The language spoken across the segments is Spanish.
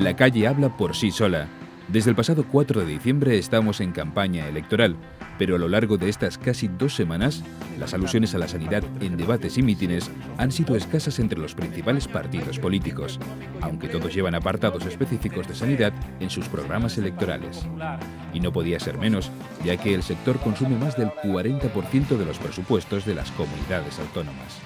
La calle habla por sí sola. Desde el pasado 4 de diciembre estamos en campaña electoral, pero a lo largo de estas casi dos semanas, las alusiones a la sanidad en debates y mítines han sido escasas entre los principales partidos políticos, aunque todos llevan apartados específicos de sanidad en sus programas electorales. Y no podía ser menos, ya que el sector consume más del 40% de los presupuestos de las comunidades autónomas.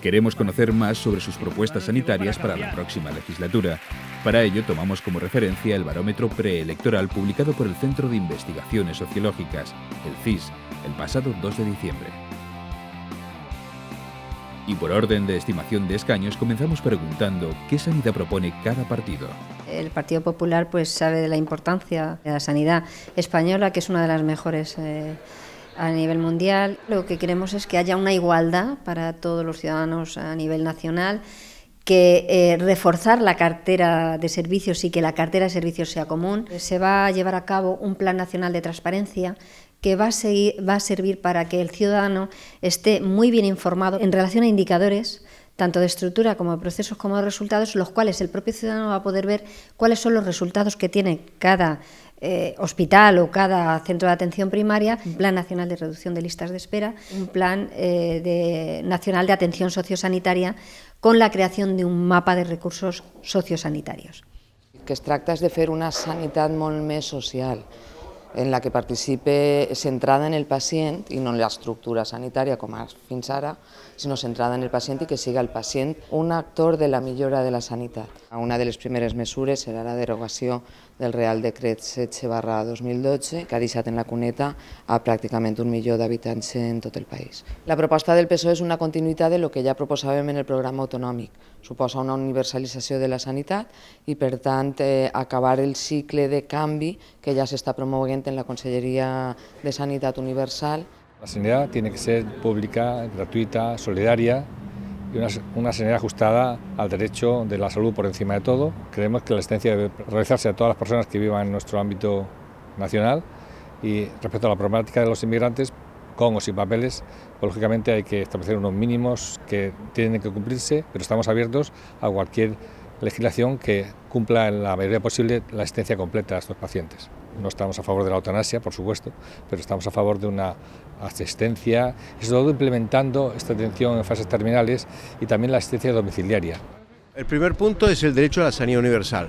Queremos conocer más sobre sus propuestas sanitarias para la próxima legislatura. Para ello tomamos como referencia el barómetro preelectoral publicado por el Centro de Investigaciones Sociológicas, el CIS, el pasado 2 de diciembre. Y por orden de estimación de escaños comenzamos preguntando qué sanidad propone cada partido. El Partido Popular pues sabe de la importancia de la sanidad española, que es una de las mejores. Eh, a nivel mundial. Lo que queremos es que haya una igualdad para todos los ciudadanos a nivel nacional, que eh, reforzar la cartera de servicios y que la cartera de servicios sea común. Se va a llevar a cabo un plan nacional de transparencia que va a, seguir, va a servir para que el ciudadano esté muy bien informado en relación a indicadores tanto de estructura como de procesos como de resultados, los cuales el propio ciudadano va a poder ver cuáles son los resultados que tiene cada eh, hospital o cada centro de atención primaria, un mm. plan nacional de reducción de listas de espera, mm. un plan eh, de, nacional de atención sociosanitaria con la creación de un mapa de recursos sociosanitarios. Que es de hacer una sanidad más social, en la que participe centrada en el paciente... ...y no en la estructura sanitaria como como finsara ...sino centrada en el paciente y que siga el paciente... un actor de la mejora de la sanidad. Una de las primeras medidas será la derogación... del Real Decret 16 barra 2012, que ha deixat en la cuneta a pràcticament un milió d'habitants en tot el país. La proposta del PSOE és una continuïtat de lo que ja proposàvem en el programa autonòmic. Suposa una universalització de la sanitat i, per tant, eh, acabar el cicle de canvi que ja s'està promoguent en la Conselleria de Sanitat Universal. La sanitat tiene que ser pública, gratuita, solidària, y una, una, ajustada al derecho de la salud por encima de todo. Creemos que la asistencia debe realizarse a todas las personas que vivan en nuestro ámbito nacional y respecto a la problemática de los inmigrantes, con o sin papeles, pues, lógicamente hay que establecer unos mínimos que tienen que cumplirse, pero estamos abiertos a cualquier legislación que cumpla en la mayoría posible la asistencia completa a estos pacientes. No estamos a favor de la eutanasia, por supuesto, pero estamos a favor de una asistencia, sobre todo implementando esta atención en fases terminales y también la asistencia domiciliaria. El primer punto es el derecho a la sanidad universal,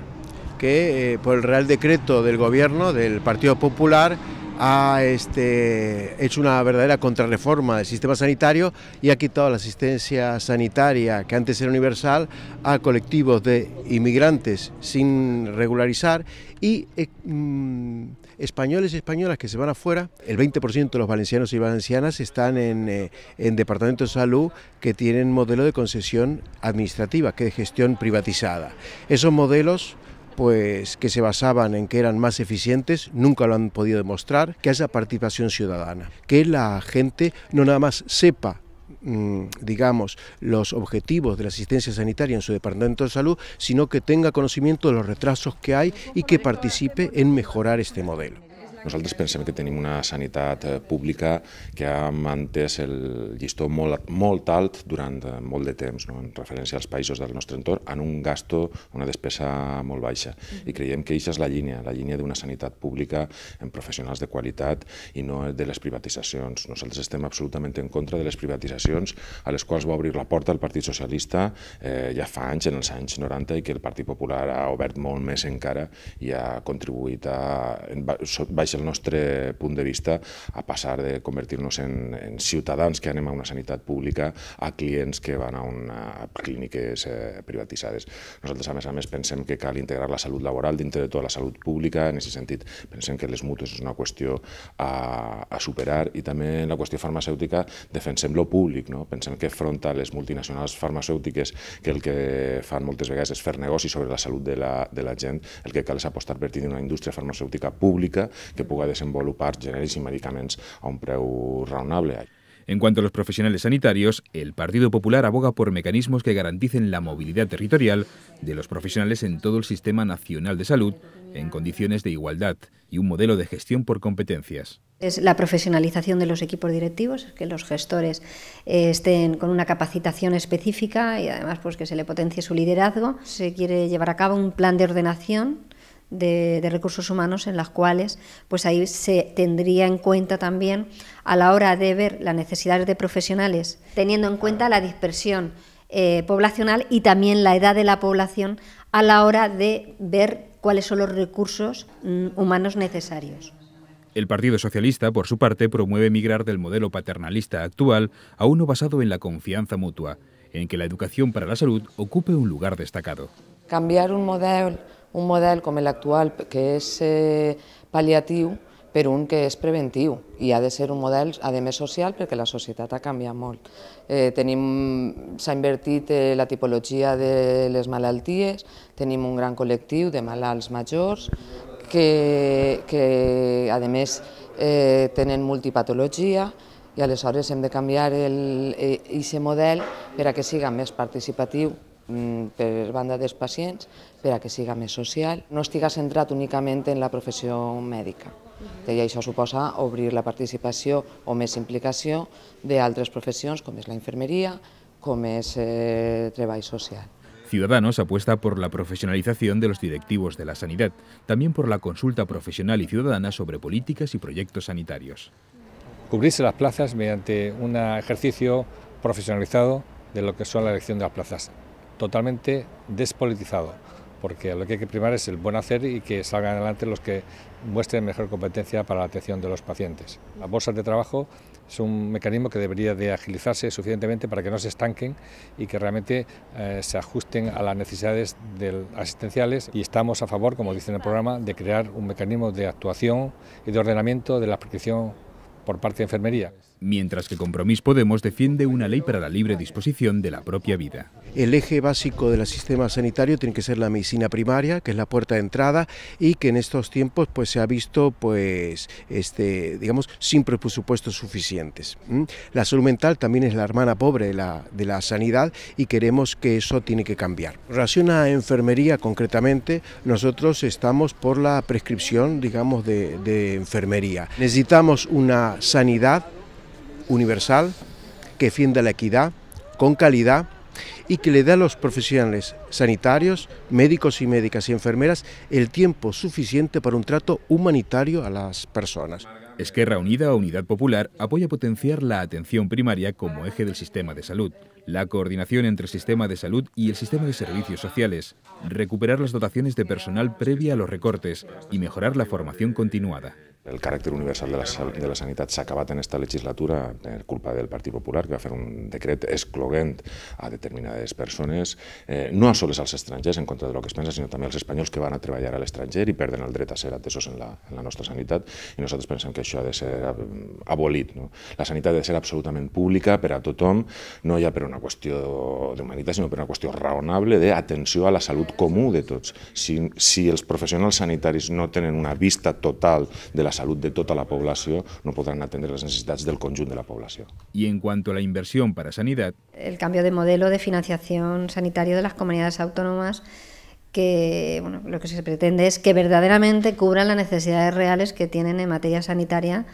que eh, por el Real Decreto del Gobierno del Partido Popular ha este, hecho una verdadera contrarreforma del sistema sanitario y ha quitado la asistencia sanitaria, que antes era universal, a colectivos de inmigrantes sin regularizar y eh, mm, españoles y españolas que se van afuera. El 20% de los valencianos y valencianas están en, eh, en departamentos de salud que tienen modelo de concesión administrativa, que es gestión privatizada. Esos modelos pues que se basaban en que eran más eficientes, nunca lo han podido demostrar, que haya participación ciudadana, que la gente no nada más sepa mm, digamos, los objetivos de la asistencia sanitaria en su departamento de salud, sino que tenga conocimiento de los retrasos que hay y que participe en mejorar este modelo. Nosaltres pensem que tenim una sanitat eh, pública que ha mantès el llistó molt, molt alt durant eh, molt de temps, no? en referència als països del nostre entorn, en un gasto, una despesa molt baixa. Mm-hmm. I creiem que això és la línia, la línia d'una sanitat pública en professionals de qualitat i no de les privatitzacions. Nosaltres estem absolutament en contra de les privatitzacions a les quals va obrir la porta el Partit Socialista eh, ja fa anys, en els anys 90, i que el Partit Popular ha obert molt més encara i ha contribuït a baixar des del nostre punt de vista, a passar de convertir-nos en, en ciutadans que anem a una sanitat pública a clients que van a, una, a clíniques eh, privatitzades. Nosaltres, a més a més, pensem que cal integrar la salut laboral dintre de tota la salut pública, en aquest sentit pensem que les mutues és una qüestió a, a superar i també en la qüestió farmacèutica defensem lo públic, no? pensem que afronta les multinacionals farmacèutiques que el que fan moltes vegades és fer negoci sobre la salut de la, de la gent, el que cal és apostar per tenir una indústria farmacèutica pública que que pueda desenvolupar generis medicamentos... a un precio razonable. En cuanto a los profesionales sanitarios, el Partido Popular aboga por mecanismos que garanticen la movilidad territorial de los profesionales en todo el sistema nacional de salud en condiciones de igualdad y un modelo de gestión por competencias. Es la profesionalización de los equipos directivos, que los gestores eh, estén con una capacitación específica y además pues, que se le potencie su liderazgo. Se quiere llevar a cabo un plan de ordenación de, recursos humanos en las cuales pues ahí se tendría en cuenta también a la hora de ver las necesidades de profesionales teniendo en cuenta la dispersión eh, poblacional y también la edad de la población a la hora de ver cuáles son los recursos mm, humanos necesarios. El Partido Socialista, por su parte, promueve migrar del modelo paternalista actual a uno basado en la confianza mutua, en que la educación para la salud ocupe un lugar destacado. Cambiar un modelo un model com l'actual que és eh, paliatiu, per un que és preventiu i ha de ser un model, a més, social perquè la societat ha canviat molt. Eh, S'ha invertit eh, la tipologia de les malalties, tenim un gran col·lectiu de malalts majors que, que a més, eh, tenen multipatologia, i aleshores hem de canviar aquest eh, model per a que siga més participatiu Mm, per banda de pacients per que siga més social, no estiga centrat únicamente en la profesión mèdica. I això suposa obrir la participación... o implicación de otras professions ...como es la enfermería, com és el eh, treball social. Ciudadanos apuesta por la profesionalización de los directivos de la sanidad, también por la consulta profesional y ciudadana sobre políticas y proyectos sanitarios. Cubrirse las plazas mediante un ejercicio profesionalizado de lo que son la elección de las plazas totalmente despolitizado, porque lo que hay que primar es el buen hacer y que salgan adelante los que muestren mejor competencia para la atención de los pacientes. Las bolsas de trabajo es un mecanismo que debería de agilizarse suficientemente para que no se estanquen y que realmente eh, se ajusten a las necesidades asistenciales y estamos a favor, como dice en el programa, de crear un mecanismo de actuación y de ordenamiento de la prescripción por parte de enfermería mientras que compromis Podemos defiende una ley para la libre disposición de la propia vida. El eje básico del sistema sanitario tiene que ser la medicina primaria, que es la puerta de entrada y que en estos tiempos pues se ha visto pues este digamos sin presupuestos suficientes. La salud mental también es la hermana pobre de la, de la sanidad y queremos que eso tiene que cambiar. En relación a enfermería concretamente, nosotros estamos por la prescripción digamos de enfermería. Necesitamos una sanidad universal, que defienda la equidad con calidad y que le dé a los profesionales sanitarios, médicos y médicas y enfermeras el tiempo suficiente para un trato humanitario a las personas. Esquerra Unida o Unidad Popular apoya potenciar la atención primaria como eje del sistema de salud. la coordinación entre el sistema de salud y el sistema de servicios sociales, recuperar las dotaciones de personal previa a los recortes y mejorar la formación continuada. El carácter universal de la, de la sanitat s'ha acabat en esta legislatura per culpa del Partit Popular, que va fer un decret excloguent a determinades persones, eh, no a als estrangers, en contra de lo que es pensa, sinó també als espanyols que van a treballar a l'estranger i perden el dret a ser atesos en la, en la nostra sanitat, i nosaltres pensem que això ha de ser eh, abolit. No? La sanitat ha de ser absolutament pública per a tothom, no hi ha una cuestión de sino per una cuestión razonable de atención a la salud común de todos. Si, los profesionales sanitarios no tienen una vista total de la salud de toda la población, no podrán atender las necesidades del conjunto de la población. Y en cuanto a la inversión para sanidad... El cambio de modelo de financiación sanitario de las comunidades autónomas que lo que se pretende es que verdaderamente cubran las necesidades reales que tienen en materia sanitaria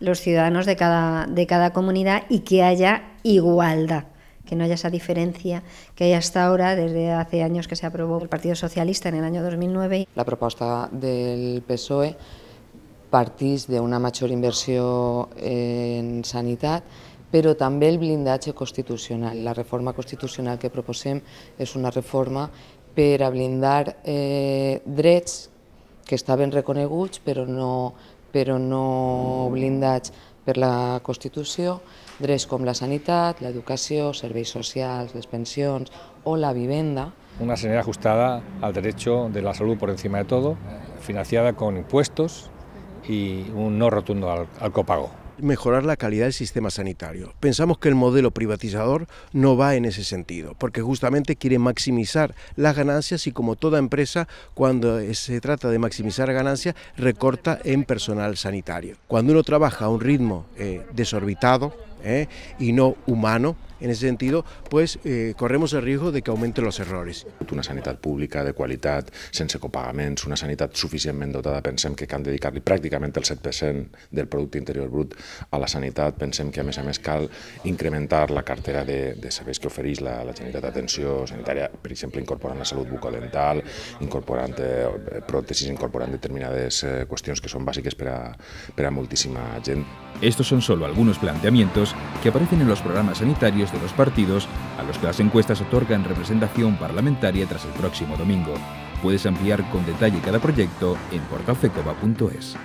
los ciudadanos de de cada comunidad y que haya igualdad. que no haya esa diferencia que hay hasta ahora, desde hace años que se aprobó el Partido Socialista en el año 2009. La proposta del PSOE partís d'una major inversió en sanitat, però també el blindatge constitucional. La reforma constitucional que proposem és una reforma per a blindar eh, drets que estaven reconeguts però no, però no blindats per la Constitución, drets como la sanitat, l'educació, serveis socials, les pensions o la vivienda. Una sanidad ajustada al derecho de la salud por encima de todo, financiada con impuestos y un no rotundo al copago mejorar la calidad del sistema sanitario. Pensamos que el modelo privatizador no va en ese sentido, porque justamente quiere maximizar las ganancias y como toda empresa, cuando se trata de maximizar ganancias, recorta en personal sanitario. Cuando uno trabaja a un ritmo eh, desorbitado eh, y no humano, En ese sentido, pues eh, corremos el riesgo de que augmenten los errores. Una sanitat pública de qualitat, sense copagaments, una sanitat suficientment dotada, pensem que cal dedicar-li pràcticament el 7% del producte interior brut a la sanitat, pensem que a més a més cal incrementar la cartera de, de serveis que ofereix la, la Generalitat d'Atenció Sanitària, per exemple, incorporant la salut bucodental, incorporant eh, pròtesis, incorporant determinades eh, qüestions que són bàsiques per a, per a moltíssima gent. Estos son solo algunos planteamientos que aparecen en los programas sanitarios de los partidos, a los que las encuestas otorgan representación parlamentaria tras el próximo domingo. Puedes ampliar con detalle cada proyecto en portafecova.es